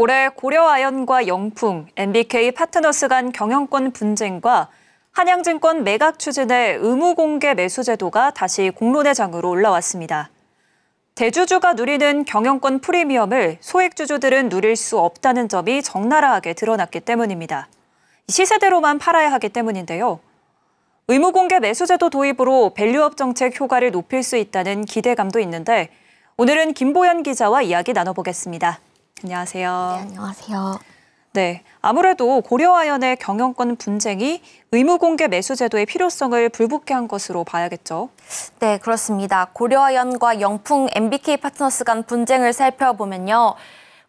올해 고려아연과 영풍, MBK 파트너스 간 경영권 분쟁과 한양증권 매각 추진의 의무 공개 매수 제도가 다시 공론의 장으로 올라왔습니다. 대주주가 누리는 경영권 프리미엄을 소액주주들은 누릴 수 없다는 점이 적나라하게 드러났기 때문입니다. 시세대로만 팔아야 하기 때문인데요. 의무 공개 매수제도 도입으로 밸류업 정책 효과를 높일 수 있다는 기대감도 있는데 오늘은 김보연 기자와 이야기 나눠보겠습니다. 안녕하세요. 네, 안녕하세요. 네, 아무래도 고려아연의 경영권 분쟁이 의무공개 매수제도의 필요성을 불붙게 한 것으로 봐야겠죠. 네, 그렇습니다. 고려아연과 영풍 MBK 파트너스 간 분쟁을 살펴보면요.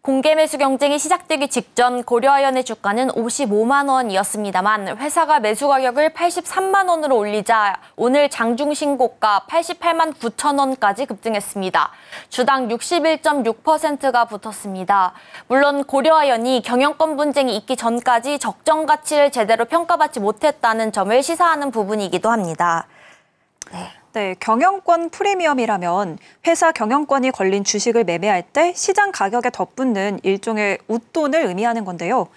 공개 매수 경쟁이 시작되기 직전 고려아연의 주가는 55만 원이었습니다만 회사가 매수 가격을 83만 원으로 올리자 오늘 장중 신고가 88만 9천 원까지 급등했습니다. 주당 61.6%가 붙었습니다. 물론 고려아연이 경영권 분쟁이 있기 전까지 적정 가치를 제대로 평가받지 못했다는 점을 시사하는 부분이기도 합니다. 네. 네, 경영권 프리미엄이라면 회사 경영권이 걸린 주식을 매매할 때 시장 가격에 덧붙는 일종의 웃돈을 의미하는 건데요.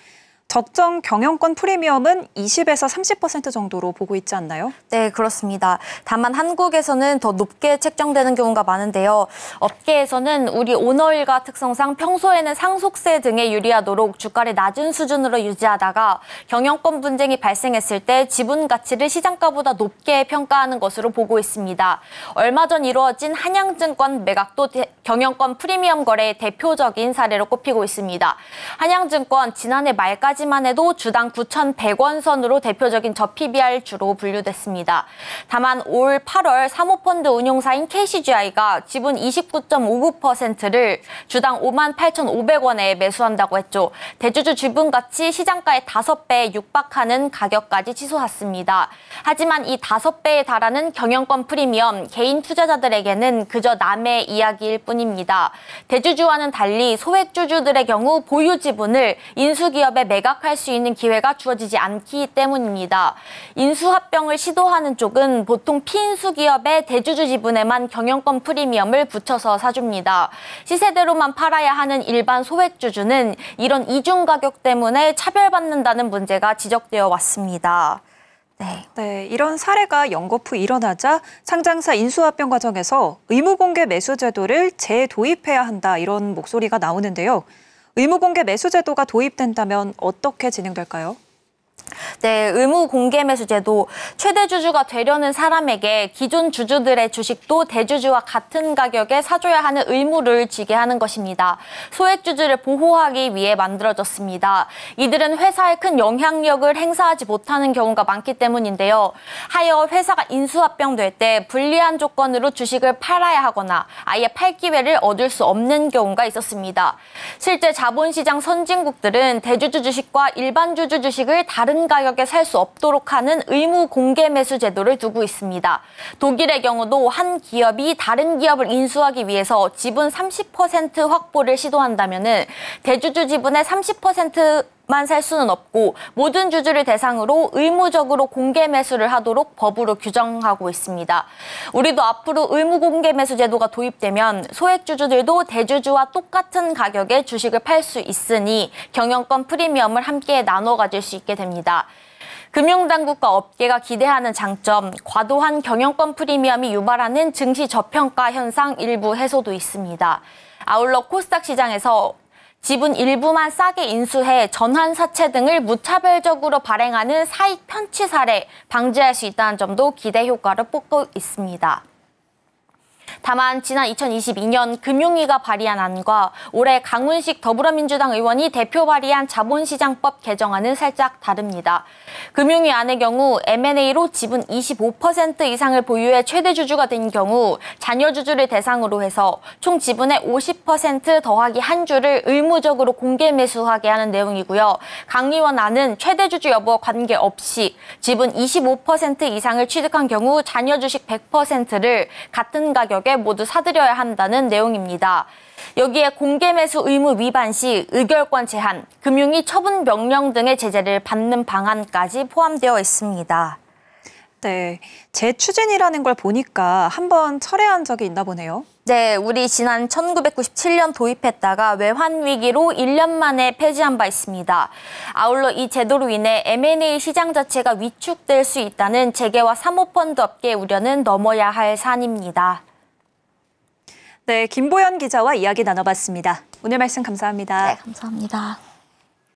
적정 경영권 프리미엄은 20에서 30% 정도로 보고 있지 않나요? 네, 그렇습니다. 다만 한국에서는 더 높게 책정되는 경우가 많은데요. 업계에서는 우리 오너일가 특성상 평소에는 상속세 등에 유리하도록 주가를 낮은 수준으로 유지하다가 경영권 분쟁이 발생했을 때 지분 가치를 시장가보다 높게 평가하는 것으로 보고 있습니다. 얼마 전 이루어진 한양증권 매각도 경영권 프리미엄 거래의 대표적인 사례로 꼽히고 있습니다. 한양증권 지난해 말까지 전까지만 해도 주당 9,100원 선으로 대표적인 저 PBR 주로 분류됐습니다. 다만 올 8월 사모펀드 운용사인 KCGI가 지분 29.59%를 주당 58,500원에 매수한다고 했죠. 대주주 지분 가치 시장가의 5배에 육박하는 가격까지 치솟았습니다. 하지만 이 5배에 달하는 경영권 프리미엄 개인 투자자들에게는 그저 남의 이야기일 뿐입니다. 대주주와는 달리 소액주주들의 경우 보유 지분을 인수기업의 매각 부각할 수 있는 기회가 주어지지 않기 때문입니다. 인수합병을 시도하는 쪽은 보통 피인수 기업의 대주주 지분에만 경영권 프리미엄을 붙여서 사줍니다. 시세대로만 팔아야 하는 일반 소액주주는 이런 이중 가격 때문에 차별받는다는 문제가 지적되어 왔습니다. 네. 네. 이런 사례가 연거푸 일어나자 상장사 인수합병 과정에서 의무공개 매수 제도를 재도입해야 한다 이런 목소리가 나오는데요. 의무공개 매수 제도가 도입된다면 어떻게 진행될까요? 네, 의무 공개 매수 제도 최대 주주가 되려는 사람에게 기존 주주들의 주식도 대주주와 같은 가격에 사줘야 하는 의무를 지게 하는 것입니다. 소액 주주를 보호하기 위해 만들어졌습니다. 이들은 회사에 큰 영향력을 행사하지 못하는 경우가 많기 때문인데요. 하여 회사가 인수합병될 때 불리한 조건으로 주식을 팔아야 하거나 아예 팔 기회를 얻을 수 없는 경우가 있었습니다. 실제 자본시장 선진국들은 대주주 주식과 일반 주주 주식을 다른 다른 가격에 살 수 없도록 하는 의무 공개 매수 제도를 두고 있습니다. 독일의 경우도 한 기업이 다른 기업을 인수하기 위해서 지분 30% 확보를 시도한다면 대주주 지분의 30% 만살 수는 없고 모든 주주를 대상으로 의무적으로 공개 매수를 하도록 법으로 규정하고 있습니다. 우리도 앞으로 의무 공개 매수 제도가 도입되면 소액 주주들도 대주주와 똑같은 가격에 주식을 팔 수 있으니 경영권 프리미엄을 함께 나눠 가질 수 있게 됩니다. 금융당국과 업계가 기대하는 장점, 과도한 경영권 프리미엄이 유발하는 증시 저평가 현상 일부 해소도 있습니다. 아울러 코스닥 시장에서 지분 일부만 싸게 인수해 전환 사채 등을 무차별적으로 발행하는 사익 편취 사례 방지할 수 있다는 점도 기대 효과를 뽑고 있습니다. 다만 지난 2022년 금융위가 발의한 안과 올해 강훈식 더불어민주당 의원이 대표 발의한 자본시장법 개정안은 살짝 다릅니다. 금융위안의 경우 M&A로 지분 25% 이상을 보유해 최대 주주가 된 경우 잔여 주주를 대상으로 해서 총 지분의 50% 더하기 한 주를 의무적으로 공개 매수하게 하는 내용이고요. 강의원안은 최대 주주 여부와 관계없이 지분 25% 이상을 취득한 경우 잔여 주식 100%를 같은 가격에 모두 사들여야 한다는 내용입니다. 여기에 공개 매수 의무 위반 시 의결권 제한, 금융위 처분 명령 등의 제재를 받는 방안까지 포함되어 있습니다. 네, 재추진이라는 걸 보니까 한번 철회한 적이 있나 보네요. 네, 우리 지난 1997년 도입했다가 외환위기로 1년 만에 폐지한 바 있습니다. 아울러 이 제도로 인해 M&A 시장 자체가 위축될 수 있다는 재계와 사모펀드 업계의 우려는 넘어야 할 산입니다. 네, 김보연 기자와 이야기 나눠봤습니다. 오늘 말씀 감사합니다. 네, 감사합니다.